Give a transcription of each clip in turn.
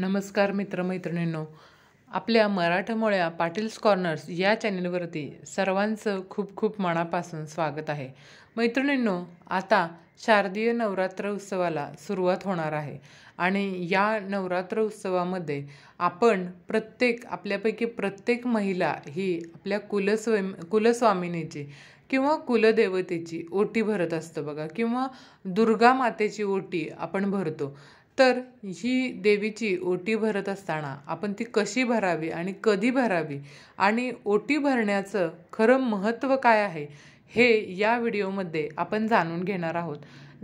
नमस्कार मित्रमैत्रिणींनो आपल्या मराठमोळ्या पाटील्स कॉर्नर्स या चॅनेलवरती सर्वांचं खूप खूप मनापासून स्वागत आहे मैत्रिणींनो आता शारदीय नवरात्र उत्सवाला सुरुवात होणार आहे आणि या नवरात्र उत्सवामध्ये आपण प्रत्येक आपल्यापैकी प्रत्येक महिला ही आपल्या कुलस्वयं कुलस्वामिनीची किंवा कुलदेवतेची ओटी भरत असतो बघा किंवा दुर्गा मातेची ओटी आपण भरतो तर ही देवीची ओटी भरत असताना आपण ती कशी भरावी आणि कधी भरावी आणि ओटी भरण्याचं खरं महत्त्व काय आहे हे या व्हिडिओमध्ये आपण जाणून घेणार आहोत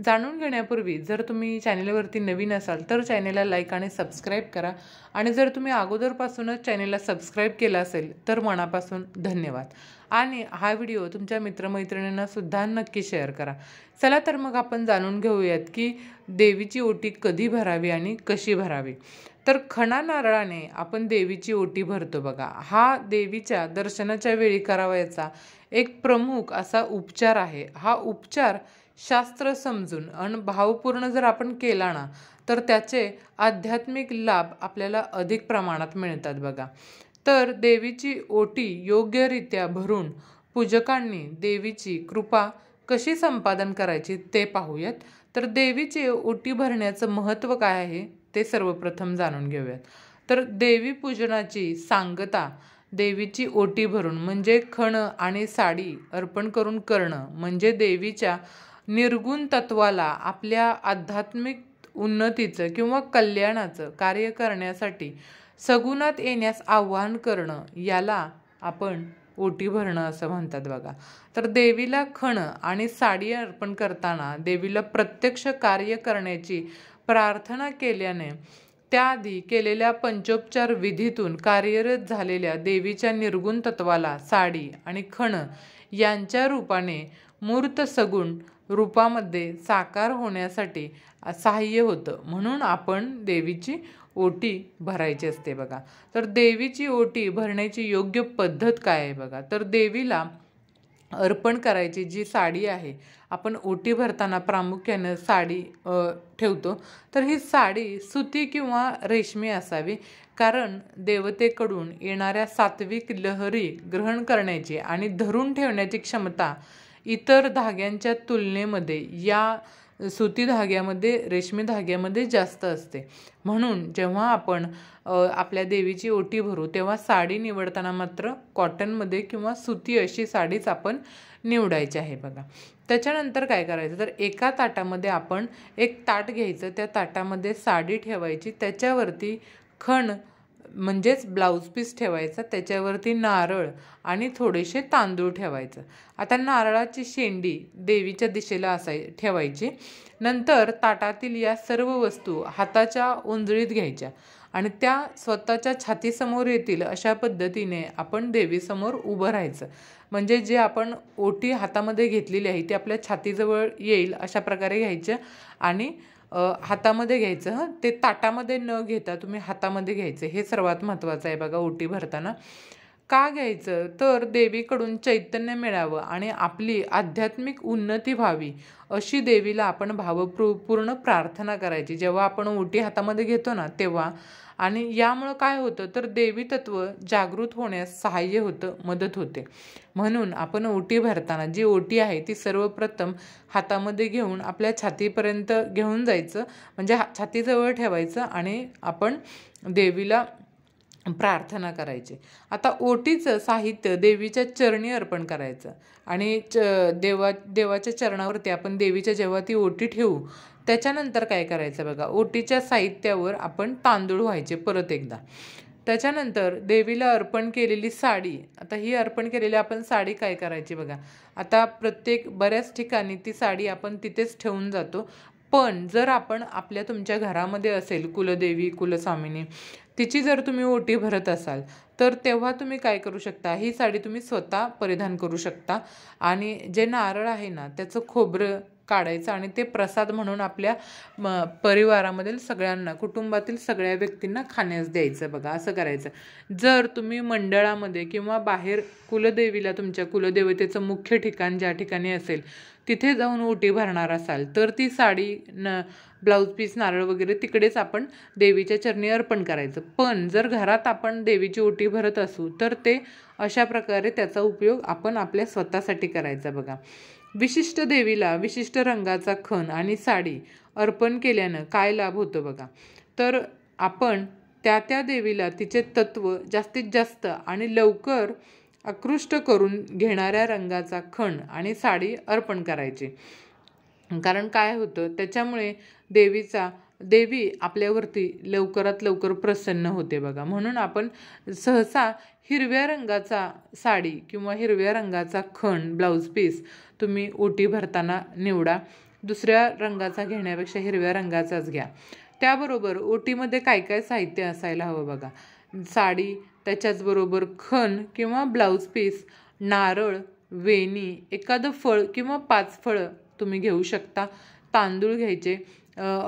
जाणून घेण्यापूर्वी जर तुम्ही चॅनेलवरती नवीन असाल तर चॅनेलला लाईक आणि सबस्क्राईब करा आणि जर तुम्ही अगोदरपासूनच चॅनेलला सबस्क्राईब केला असेल तर मनापासून धन्यवाद आणि हा व्हिडिओ तुमच्या मित्रमैत्रिणींनासुद्धा सुद्धा नक्की शेअर करा चला तर मग आपण जाणून घेऊयात की देवीची ओटी कधी भरावी आणि कशी भरावी तर खणा नारळाने आपण देवीची ओटी भरतो बघा हा देवीच्या दर्शनाच्या वेळी करावयाचा एक प्रमुख असा उपचार आहे हा उपचार शास्त्र समजून आणि भावपूर्ण जर आपण केला ना तर त्याचे आध्यात्मिक लाभ आपल्याला अधिक प्रमाणात मिळतात बघा तर देवीची ओटी योग्यरित्या भरून पूजकांनी देवीची कृपा कशी संपादन करायची ते पाहूयात तर देवीचे ओटी भरण्याचं महत्त्व काय आहे ते सर्वप्रथम जाणून घेऊयात तर देवी पूजनाची सांगता देवीची ओटी भरून म्हणजे खण आणि साडी अर्पण करून करणं म्हणजे देवीच्या निर्गुण तत्वाला आपल्या आध्यात्मिक उन्नतीचं किंवा कल्याणाचं कार्य करण्यासाठी सगुणात येण्यास आव्हान करणं याला आपण ओटी भरणं असं म्हणतात बघा तर देवीला खण आणि साडी अर्पण करताना देवीला प्रत्यक्ष कार्य करण्याची प्रार्थना केल्याने त्याआधी केलेल्या पंचोपचार विधीतून कार्यरत झालेल्या देवीच्या निर्गुण तत्वाला साडी आणि खण यांच्या रूपाने मूर्त सगुण रूपामध्ये साकार होण्यासाठी सहाय्य होतं म्हणून आपण देवीची ओटी भरायची असते बघा तर देवीची ओटी भरण्याची योग्य पद्धत काय आहे बघा तर देवीला अर्पण करायची जी साडी आहे आपण ओटी भरताना प्रामुख्यानं साडी ठेवतो तर ही साडी सुती किंवा रेशमी असावी कारण देवतेकडून येणाऱ्या सात्विक लहरी ग्रहण करण्याची आणि धरून ठेवण्याची क्षमता इतर धाग्यांच्या तुलनेमध्ये या सुती धाग्यामध्ये रेशमी धाग्यामध्ये जास्त असते म्हणून जेव्हा आपण आपल्या देवीची ओटी भरू तेव्हा साडी निवडताना मात्र कॉटनमध्ये किंवा सुती अशी साडीच आपण निवडायची आहे बघा त्याच्यानंतर काय करायचं तर एका ताटामध्ये आपण एक ताट घ्यायचं त्या ताटामध्ये साडी ठेवायची त्याच्यावरती खण म्हणजेच ब्लाऊज पीस ठेवायचा त्याच्यावरती नारळ आणि थोडेसे तांदूळ ठेवायचं आता नारळाची शेंडी देवीच्या दिशेला असाय ठेवायची नंतर ताटातील या सर्व वस्तू हाताच्या उंजळीत घ्यायच्या आणि त्या स्वतःच्या छातीसमोर येतील अशा पद्धतीने आपण देवीसमोर उभं राहायचं म्हणजे जे आपण ओटी हातामध्ये घेतलेली आहे ती आपल्या छातीजवळ येईल अशा प्रकारे घ्यायचं आणि हातामध्ये घ्यायचं हं ते ताटामध्ये न घेता तुम्ही हातामध्ये घ्यायचं हे सर्वात महत्त्वाचं आहे बघा ओटी भरताना का घ्यायचं तर देवीकडून चैतन्य मिळावं आणि आपली आध्यात्मिक उन्नती व्हावी अशी देवीला आपण भावपूर्ण प्रार्थना करायची जेव्हा आपण ओटी हातामध्ये घेतो ना तेव्हा आणि यामुळं काय होतं तर देवी तत्व जागृत होण्यास सहाय्य होतं मदत होते म्हणून आपण ओटी भरताना जी ओटी आहे ती सर्वप्रथम हातामध्ये घेऊन आपल्या छातीपर्यंत घेऊन जायचं म्हणजे छातीजवळ ठेवायचं आणि आपण देवीला प्रार्थना करायची आता ओटीचं साहित्य देवीच्या चरणी अर्पण करायचं आणि च देवा देवाच्या चरणावरती आपण देवीच्या जेव्हा ती ओटी ठेवू त्याच्यानंतर काय करायचं बघा ओटीच्या साहित्यावर आपण तांदूळ व्हायचे परत एकदा त्याच्यानंतर देवीला अर्पण केलेली साडी आता ही अर्पण केलेली आपण साडी काय करायची बघा आता प्रत्येक बऱ्याच ठिकाणी ती साडी आपण तिथेच ठेवून जातो पण जर आपण आपल्या तुमच्या घरामध्ये असेल कुलदेवी कुलस्वामिनी तिची जर तुम्ही ओटी भरत असाल तर तेव्हा तुम्ही काय करू शकता ही साडी तुम्ही स्वतः परिधान करू शकता आणि जे नारळ आहे ना त्याचं खोबरं काढायचं आणि ते प्रसाद म्हणून आपल्या म परिवारामधील सगळ्यांना कुटुंबातील सगळ्या व्यक्तींना खाण्यास द्यायचं बघा असं करायचं जर तुम्ही मंडळामध्ये किंवा बाहेर कुलदेवीला तुमच्या कुलदेवतेचं मुख्य ठिकाण ज्या ठिकाणी असेल तिथे जाऊन ओटी भरणार असाल तर ती साडी न ब्लाऊज पीस नारळ वगैरे तिकडेच आपण देवीच्या चरणी अर्पण करायचं पण जर घरात आपण देवीची ओटी भरत असू तर ते अशा प्रकारे त्याचा उपयोग आपण आपल्या स्वतःसाठी करायचा बघा विशिष्ट देवीला विशिष्ट रंगाचा खण आणि साडी अर्पण केल्यानं काय लाभ होतो बघा तर आपण त्या त्या देवीला तिचे तत्व जास्तीत जास्त आणि लवकर आकृष्ट करून घेणाऱ्या रंगाचा खण आणि साडी अर्पण करायची कारण काय होतं त्याच्यामुळे देवीचा देवी आपल्यावरती लवकरात लवकर प्रसन्न होते बघा म्हणून आपण सहसा हिरव्या रंगाचा साडी किंवा हिरव्या रंगाचा खण ब्लाऊज पीस तुम्ही ओटी भरताना निवडा दुसऱ्या रंगाचा घेण्यापेक्षा हिरव्या रंगाचाच घ्या त्याबरोबर ओटीमध्ये काय काय साहित्य असायला हवं बघा साडी त्याच्याचबरोबर खण किंवा ब्लाऊज पीस नारळ वेणी एखादं फळ किंवा पाच फळं तुम्ही घेऊ शकता तांदूळ घ्यायचे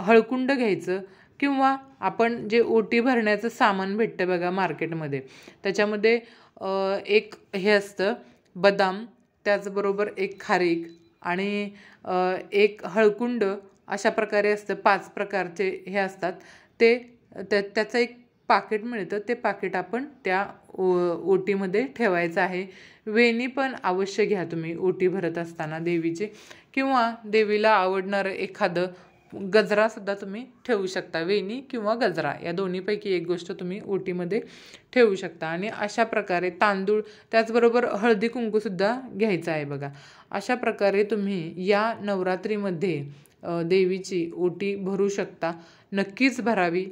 हळकुंड घ्यायचं किंवा आपण जे ओटी भरण्याचं सामान भेटतं बघा मार्केटमध्ये त्याच्यामध्ये एक हे असतं बदाम त्याचबरोबर एक खारीक आणि एक हळकुंड अशा प्रकारे असतं पाच प्रकारचे हे असतात ते त्या त्याचं एक पाकिट मिळतं ते पाकिट आपण त्या ओ ओटीमध्ये ठेवायचं आहे वेणी पण अवश्य घ्या तुम्ही ओटी भरत असताना देवीचे किंवा देवीला आवडणारं एखादं गजरासुद्धा तुम्ही ठेवू शकता वेणी किंवा गजरा या दोन्हीपैकी एक गोष्ट तुम्ही ओटीमध्ये ठेवू शकता आणि अशा प्रकारे तांदूळ त्याचबरोबर हळदी कुंकूसुद्धा घ्यायचा आहे बघा अशा प्रकारे तुम्ही या नवरात्रीमध्ये देवीची ओटी भरू शकता नक्कीच भरावी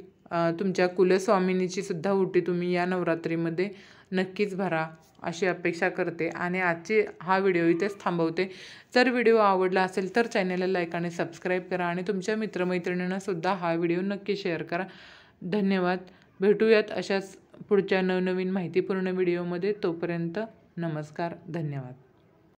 तुमच्या कुलस्वामिनीची सुद्धा ओटी तुम्ही या नवरात्रीमध्ये नक्कीच भरा अशी अपेक्षा करते आणि आजची हा व्हिडिओ इथेच थांबवते जर व्हिडिओ आवडला असेल तर चॅनलला लाईक आणि सबस्क्राईब करा आणि तुमच्या मित्रमैत्रिणींनासुद्धा हा व्हिडिओ नक्की शेअर करा धन्यवाद भेटूयात अशाच पुढच्या नवनवीन माहितीपूर्ण व्हिडिओमध्ये तोपर्यंत नमस्कार धन्यवाद